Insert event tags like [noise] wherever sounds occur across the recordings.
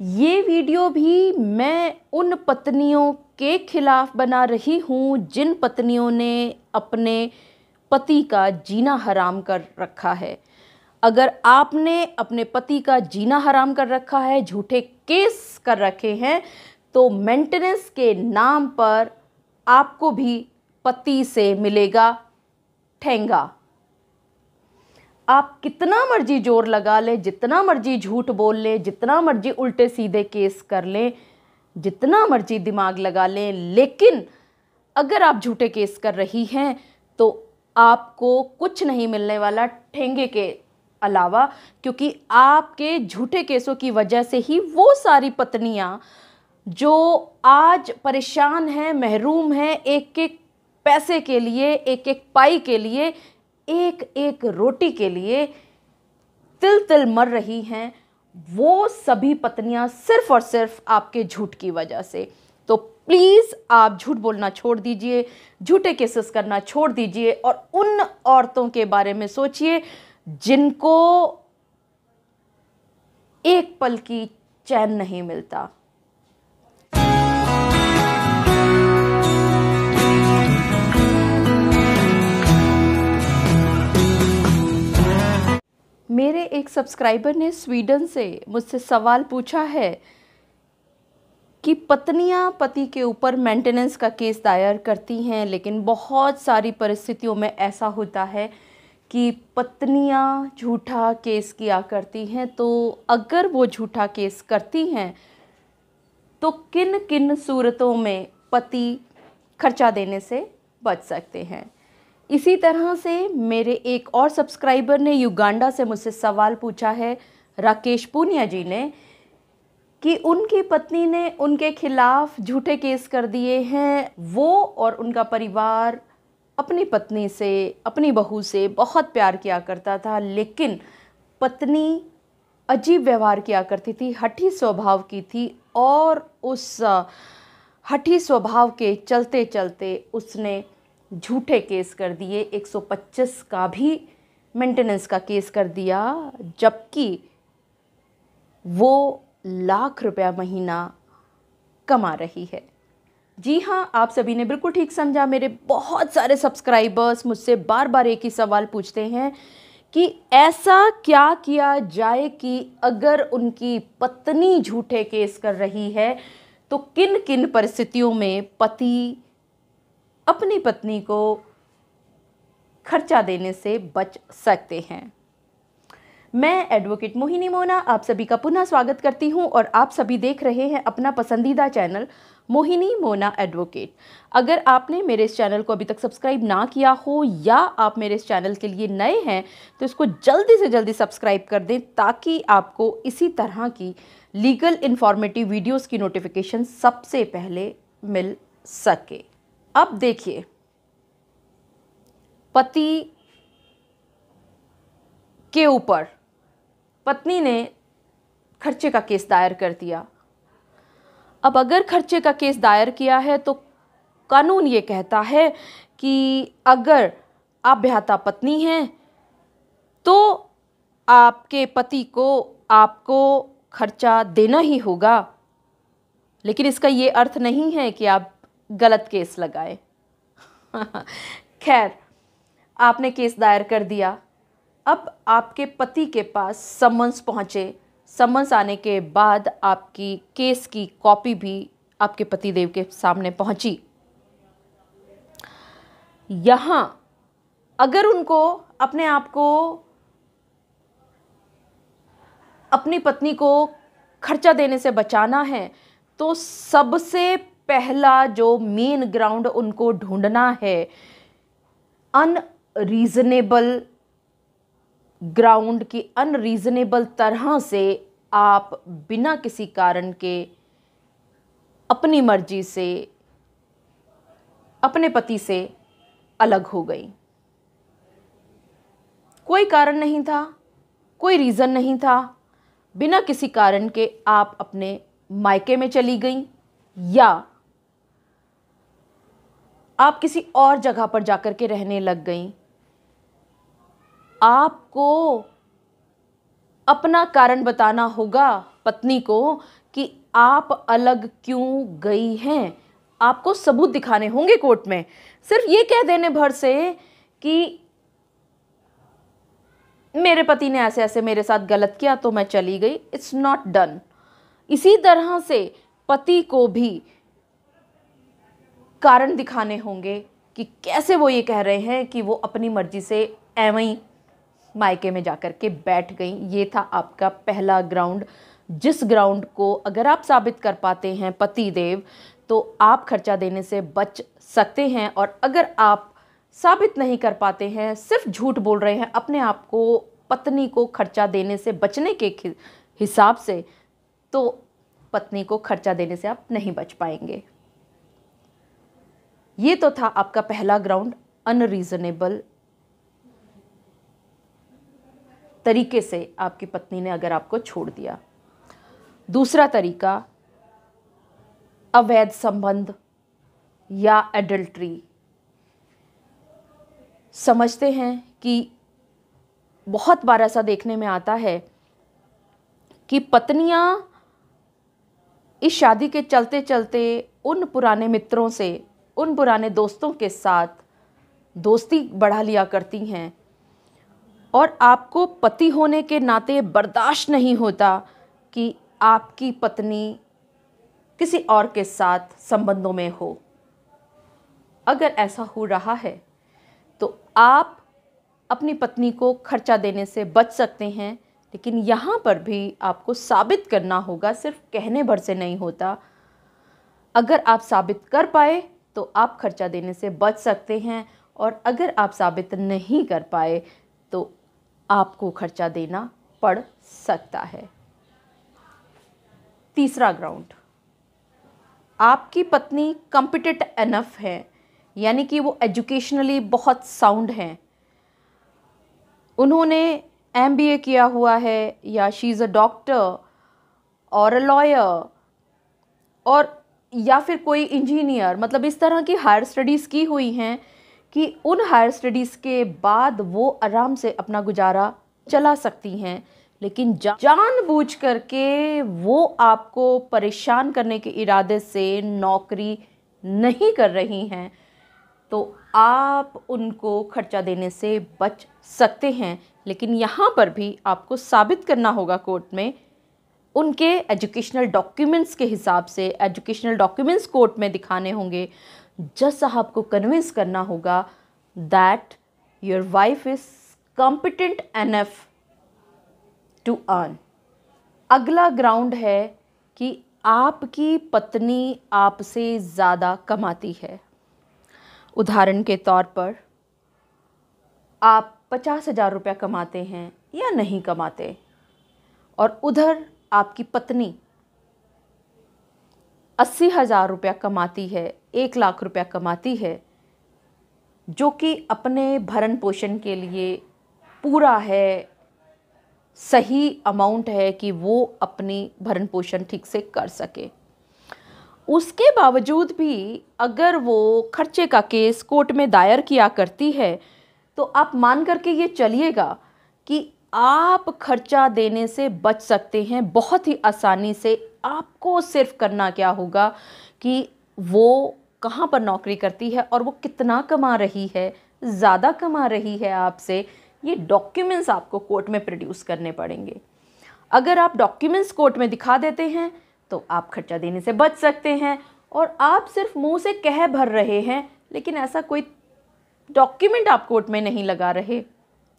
ये वीडियो भी मैं उन पत्नियों के खिलाफ बना रही हूँ जिन पत्नियों ने अपने पति का जीना हराम कर रखा है अगर आपने अपने पति का जीना हराम कर रखा है झूठे केस कर रखे हैं तो मेंटेनेंस के नाम पर आपको भी पति से मिलेगा ठेंगा आप कितना मर्जी जोर लगा लें जितना मर्जी झूठ बोल लें जितना मर्जी उल्टे सीधे केस कर लें जितना मर्जी दिमाग लगा लें लेकिन अगर आप झूठे केस कर रही हैं तो आपको कुछ नहीं मिलने वाला ठेंगे के अलावा क्योंकि आपके झूठे केसों की वजह से ही वो सारी पत्नियां जो आज परेशान हैं महरूम हैं एक एक पैसे के लिए एक एक पाई के लिए एक एक रोटी के लिए तिल तिल मर रही हैं वो सभी पत्नियां सिर्फ और सिर्फ आपके झूठ की वजह से तो प्लीज़ आप झूठ बोलना छोड़ दीजिए झूठे केसेस करना छोड़ दीजिए और उन औरतों के बारे में सोचिए जिनको एक पल की चैन नहीं मिलता मेरे एक सब्सक्राइबर ने स्वीडन से मुझसे सवाल पूछा है कि पत्नियां पति के ऊपर मेंटेनेंस का केस दायर करती हैं लेकिन बहुत सारी परिस्थितियों में ऐसा होता है कि पत्नियां झूठा केस किया करती हैं तो अगर वो झूठा केस करती हैं तो किन किन सूरतों में पति खर्चा देने से बच सकते हैं इसी तरह से मेरे एक और सब्सक्राइबर ने युगांडा से मुझसे सवाल पूछा है राकेश पूनिया जी ने कि उनकी पत्नी ने उनके खिलाफ झूठे केस कर दिए हैं वो और उनका परिवार अपनी पत्नी से अपनी बहू से बहुत प्यार किया करता था लेकिन पत्नी अजीब व्यवहार किया करती थी हठी स्वभाव की थी और उस हठी स्वभाव के चलते चलते उसने झूठे केस कर दिए 125 का भी मेंटेनेंस का केस कर दिया जबकि वो लाख रुपया महीना कमा रही है जी हाँ आप सभी ने बिल्कुल ठीक समझा मेरे बहुत सारे सब्सक्राइबर्स मुझसे बार बार एक ही सवाल पूछते हैं कि ऐसा क्या किया जाए कि अगर उनकी पत्नी झूठे केस कर रही है तो किन किन परिस्थितियों में पति अपनी पत्नी को खर्चा देने से बच सकते हैं मैं एडवोकेट मोहिनी मोना आप सभी का पुनः स्वागत करती हूं और आप सभी देख रहे हैं अपना पसंदीदा चैनल मोहिनी मोना एडवोकेट अगर आपने मेरे इस चैनल को अभी तक सब्सक्राइब ना किया हो या आप मेरे इस चैनल के लिए नए हैं तो इसको जल्दी से जल्दी सब्सक्राइब कर दें ताकि आपको इसी तरह की लीगल इन्फॉर्मेटिव वीडियोज़ की नोटिफिकेशन सबसे पहले मिल सके अब देखिए पति के ऊपर पत्नी ने खर्चे का केस दायर कर दिया अब अगर खर्चे का केस दायर किया है तो कानून ये कहता है कि अगर आप ब्याहता पत्नी हैं तो आपके पति को आपको खर्चा देना ही होगा लेकिन इसका ये अर्थ नहीं है कि आप गलत केस लगाए [laughs] खैर आपने केस दायर कर दिया अब आपके पति के पास समन्स पहुँचे समन्स आने के बाद आपकी केस की कॉपी भी आपके पति देव के सामने पहुंची यहाँ अगर उनको अपने आप को अपनी पत्नी को खर्चा देने से बचाना है तो सबसे पहला जो मेन ग्राउंड उनको ढूंढना है अनरीज़नेबल ग्राउंड की अनरीज़नेबल तरह से आप बिना किसी कारण के अपनी मर्जी से अपने पति से अलग हो गई कोई कारण नहीं था कोई रीज़न नहीं था बिना किसी कारण के आप अपने मायके में चली गई या आप किसी और जगह पर जाकर के रहने लग गई आपको अपना कारण बताना होगा पत्नी को कि आप अलग क्यों गई हैं आपको सबूत दिखाने होंगे कोर्ट में सिर्फ ये कह देने भर से कि मेरे पति ने ऐसे ऐसे मेरे साथ गलत किया तो मैं चली गई इट्स नॉट डन इसी तरह से पति को भी कारण दिखाने होंगे कि कैसे वो ये कह रहे हैं कि वो अपनी मर्जी से एवं मायके में जा कर के बैठ गई ये था आपका पहला ग्राउंड जिस ग्राउंड को अगर आप साबित कर पाते हैं पति देव तो आप खर्चा देने से बच सकते हैं और अगर आप साबित नहीं कर पाते हैं सिर्फ झूठ बोल रहे हैं अपने आप को पत्नी को खर्चा देने से बचने के हिसाब से तो पत्नी को खर्चा देने से आप नहीं बच पाएंगे ये तो था आपका पहला ग्राउंड अनरीजनेबल तरीके से आपकी पत्नी ने अगर आपको छोड़ दिया दूसरा तरीका अवैध संबंध या एडल्ट्री समझते हैं कि बहुत बार ऐसा देखने में आता है कि पत्नियां इस शादी के चलते चलते उन पुराने मित्रों से उन पुराने दोस्तों के साथ दोस्ती बढ़ा लिया करती हैं और आपको पति होने के नाते बर्दाश्त नहीं होता कि आपकी पत्नी किसी और के साथ संबंधों में हो अगर ऐसा हो रहा है तो आप अपनी पत्नी को खर्चा देने से बच सकते हैं लेकिन यहाँ पर भी आपको साबित करना होगा सिर्फ कहने भर से नहीं होता अगर आप साबित कर पाए तो आप खर्चा देने से बच सकते हैं और अगर आप साबित नहीं कर पाए तो आपको खर्चा देना पड़ सकता है तीसरा ग्राउंड आपकी पत्नी कंपिटेट एनफ है यानी कि वो एजुकेशनली बहुत साउंड हैं उन्होंने एम किया हुआ है या शी इज़ अ डॉक्टर और अ लॉयर और या फिर कोई इंजीनियर मतलब इस तरह की हायर स्टडीज़ की हुई हैं कि उन हायर स्टडीज़ के बाद वो आराम से अपना गुजारा चला सकती हैं लेकिन जा, जान बूझ करके वो आपको परेशान करने के इरादे से नौकरी नहीं कर रही हैं तो आप उनको खर्चा देने से बच सकते हैं लेकिन यहाँ पर भी आपको साबित करना होगा कोर्ट में उनके एजुकेशनल डॉक्यूमेंट्स के हिसाब से एजुकेशनल डॉक्यूमेंट्स कोर्ट में दिखाने होंगे जज साहब को कन्विंस करना होगा that your wife is competent F to earn अगला ग्राउंड है कि आपकी पत्नी आपसे ज़्यादा कमाती है उदाहरण के तौर पर आप पचास हज़ार रुपया कमाते हैं या नहीं कमाते और उधर आपकी पत्नी अस्सी हज़ार रुपया कमाती है एक लाख रुपया कमाती है जो कि अपने भरण पोषण के लिए पूरा है सही अमाउंट है कि वो अपनी भरण पोषण ठीक से कर सके उसके बावजूद भी अगर वो खर्चे का केस कोर्ट में दायर किया करती है तो आप मान करके ये चलिएगा कि आप खर्चा देने से बच सकते हैं बहुत ही आसानी से आपको सिर्फ करना क्या होगा कि वो कहाँ पर नौकरी करती है और वो कितना कमा रही है ज़्यादा कमा रही है आपसे ये डॉक्यूमेंट्स आपको कोर्ट में प्रोड्यूस करने पड़ेंगे अगर आप डॉक्यूमेंट्स कोर्ट में दिखा देते हैं तो आप खर्चा देने से बच सकते हैं और आप सिर्फ मुंह से कह भर रहे हैं लेकिन ऐसा कोई डॉक्यूमेंट आप कोर्ट में नहीं लगा रहे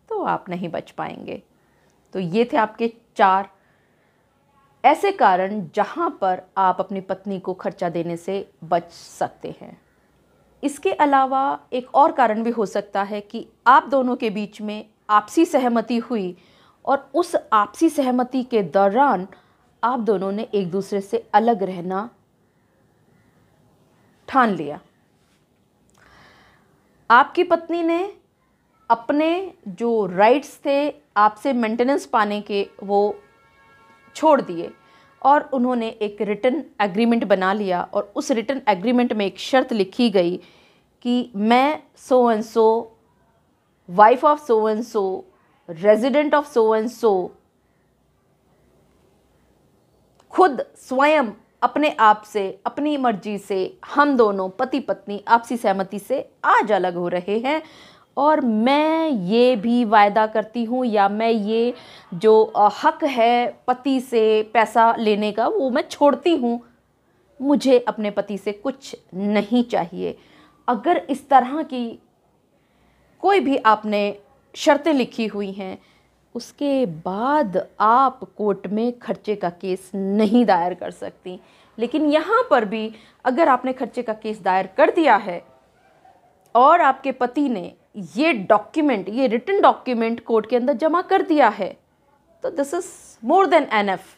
तो आप नहीं बच पाएंगे तो ये थे आपके चार ऐसे कारण जहाँ पर आप अपनी पत्नी को खर्चा देने से बच सकते हैं इसके अलावा एक और कारण भी हो सकता है कि आप दोनों के बीच में आपसी सहमति हुई और उस आपसी सहमति के दौरान आप दोनों ने एक दूसरे से अलग रहना ठान लिया आपकी पत्नी ने अपने जो राइट्स थे आपसे मेंटेनेंस पाने के वो छोड़ दिए और उन्होंने एक रिटर्न एग्रीमेंट बना लिया और उस रिटर्न एग्रीमेंट में एक शर्त लिखी गई कि मैं so and so wife of so and so resident of so and so खुद स्वयं अपने आप से अपनी मर्जी से हम दोनों पति पत्नी आपसी सहमति से आज अलग हो रहे हैं और मैं ये भी वायदा करती हूँ या मैं ये जो हक है पति से पैसा लेने का वो मैं छोड़ती हूँ मुझे अपने पति से कुछ नहीं चाहिए अगर इस तरह की कोई भी आपने शर्तें लिखी हुई हैं उसके बाद आप कोर्ट में खर्चे का केस नहीं दायर कर सकती लेकिन यहाँ पर भी अगर आपने खर्चे का केस दायर कर दिया है और आपके पति ने ये डॉक्यूमेंट ये रिटर्न डॉक्यूमेंट कोर्ट के अंदर जमा कर दिया है तो this is more than enough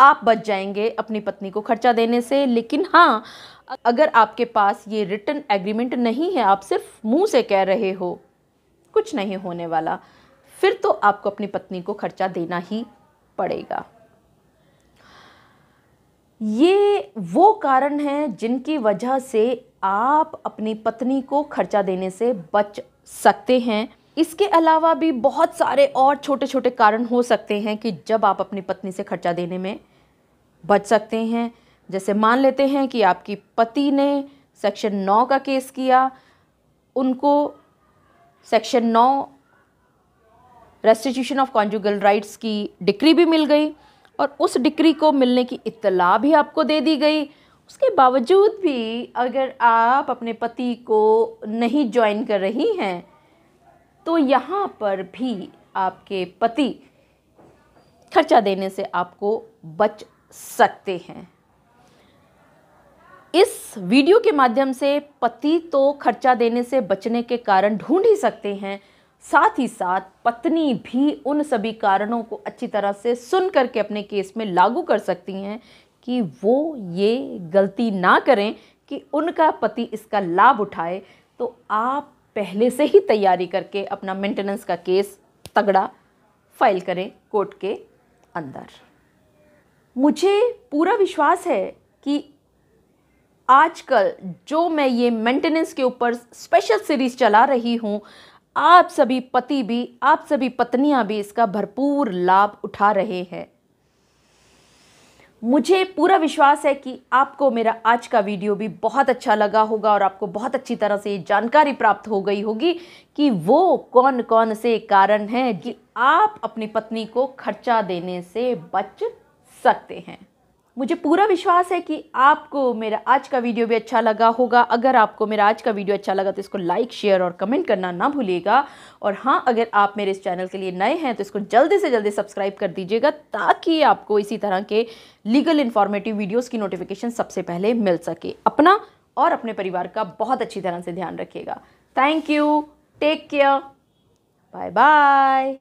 आप बच जाएंगे अपनी पत्नी को खर्चा देने से लेकिन हाँ अगर आपके पास ये रिटर्न एग्रीमेंट नहीं है आप सिर्फ मुंह से कह रहे हो कुछ नहीं होने वाला फिर तो आपको अपनी पत्नी को खर्चा देना ही पड़ेगा ये वो कारण है जिनकी वजह से आप अपनी पत्नी को खर्चा देने से बच सकते हैं इसके अलावा भी बहुत सारे और छोटे छोटे कारण हो सकते हैं कि जब आप अपनी पत्नी से खर्चा देने में बच सकते हैं जैसे मान लेते हैं कि आपकी पति ने सेक्शन नौ का केस किया उनको सेक्शन नौ रेस्टिट्यूशन ऑफ कॉन्जुगल राइट्स की डिक्री भी मिल गई और उस डिक्री को मिलने की इत्तला भी आपको दे दी गई उसके बावजूद भी अगर आप अपने पति को नहीं ज्वाइन कर रही हैं तो यहाँ पर भी आपके पति खर्चा देने से आपको बच सकते हैं इस वीडियो के माध्यम से पति तो खर्चा देने से बचने के कारण ढूंढ ही सकते हैं साथ ही साथ पत्नी भी उन सभी कारणों को अच्छी तरह से सुन करके अपने केस में लागू कर सकती हैं कि वो ये गलती ना करें कि उनका पति इसका लाभ उठाए तो आप पहले से ही तैयारी करके अपना मेंटेनेंस का केस तगड़ा फाइल करें कोर्ट के अंदर मुझे पूरा विश्वास है कि आजकल जो मैं ये मेंटेनेंस के ऊपर स्पेशल सीरीज़ चला रही हूँ आप सभी पति भी आप सभी पत्नियाँ भी इसका भरपूर लाभ उठा रहे हैं मुझे पूरा विश्वास है कि आपको मेरा आज का वीडियो भी बहुत अच्छा लगा होगा और आपको बहुत अच्छी तरह से जानकारी प्राप्त हो गई होगी कि वो कौन कौन से कारण हैं कि आप अपनी पत्नी को खर्चा देने से बच सकते हैं मुझे पूरा विश्वास है कि आपको मेरा आज का वीडियो भी अच्छा लगा होगा अगर आपको मेरा आज का वीडियो अच्छा लगा तो इसको लाइक शेयर और कमेंट करना ना भूलिएगा और हाँ अगर आप मेरे इस चैनल के लिए नए हैं तो इसको जल्दी से जल्दी सब्सक्राइब कर दीजिएगा ताकि आपको इसी तरह के लीगल इन्फॉर्मेटिव वीडियोज़ की नोटिफिकेशन सबसे पहले मिल सके अपना और अपने परिवार का बहुत अच्छी तरह से ध्यान रखिएगा thank you take care bye bye